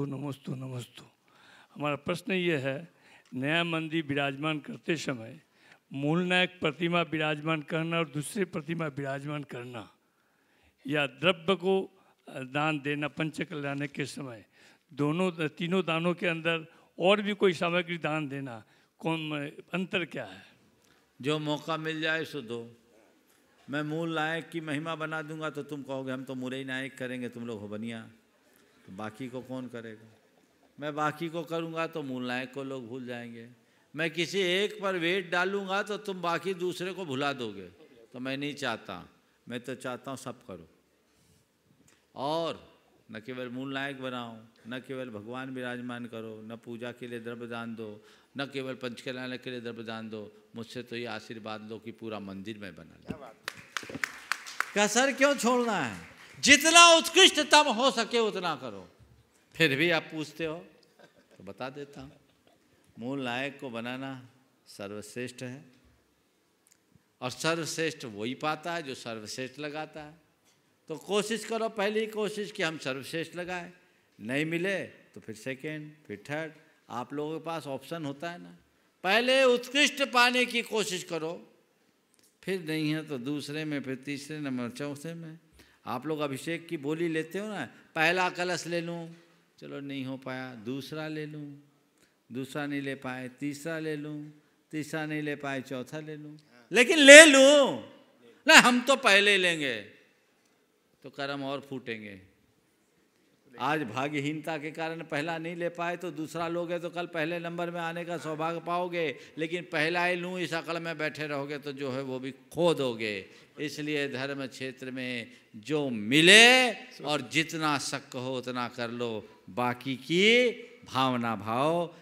नमस्तु नमस्तु हमारा प्रश्न ये है नया मंदिर विराजमान करते समय मूल नायक प्रतिमा विराजमान करना और दूसरी प्रतिमा विराजमान करना या द्रव्य को दान देना पंच कल्याण के समय दोनों तीनों दानों के अंदर और भी कोई सामग्री दान देना कौन अंतर क्या है जो मौका मिल जाए सो दो मैं मूल नायक की महिमा बना दूंगा तो तुम कहोगे हम तो मूल नायक करेंगे तुम लोग हो बनिया तो बाकी को कौन करेगा मैं बाकी को करूँगा तो मूल नायक को लोग भूल जाएंगे मैं किसी एक पर वेट डालूंगा तो तुम बाकी दूसरे को भुला दोगे तो मैं नहीं चाहता मैं तो चाहता हूँ सब करो और न केवल मूल नायक बनाओ न केवल भगवान विराजमान करो न पूजा के लिए द्रव्य दान दो न केवल पंचकल्याण के लिए द्रव्य दान दो मुझसे तो ये आशीर्वाद लो कि पूरा मंदिर में बना लो कसर क्यों छोड़ना है जितना उत्कृष्टतम हो सके उतना करो फिर भी आप पूछते हो तो बता देता हूँ मूल नायक को बनाना सर्वश्रेष्ठ है और सर्वश्रेष्ठ वही पाता है जो सर्वश्रेष्ठ लगाता है तो कोशिश करो पहली कोशिश कि हम सर्वश्रेष्ठ लगाए नहीं मिले तो फिर सेकेंड फिर थर्ड आप लोगों के पास ऑप्शन होता है ना पहले उत्कृष्ट पाने की कोशिश करो फिर नहीं है तो दूसरे में फिर तीसरे नंबर चौथे में आप लोग अभिषेक की बोली लेते हो ना पहला कलश ले लूँ चलो नहीं हो पाया दूसरा ले लूँ दूसरा नहीं ले पाए तीसरा ले लूँ तीसरा नहीं ले पाए चौथा ले लूँ लेकिन ले लूँ ना हम तो पहले लेंगे तो कर्म और फूटेंगे आज भाग्यहीनता के कारण पहला नहीं ले पाए तो दूसरा लोगे तो कल पहले नंबर में आने का सौभाग्य पाओगे लेकिन पहला ही लूँ इस अकल में बैठे रहोगे तो जो है वो भी खो दोगे इसलिए धर्म क्षेत्र में जो मिले और जितना शक हो उतना कर लो बाकी की भावना भाव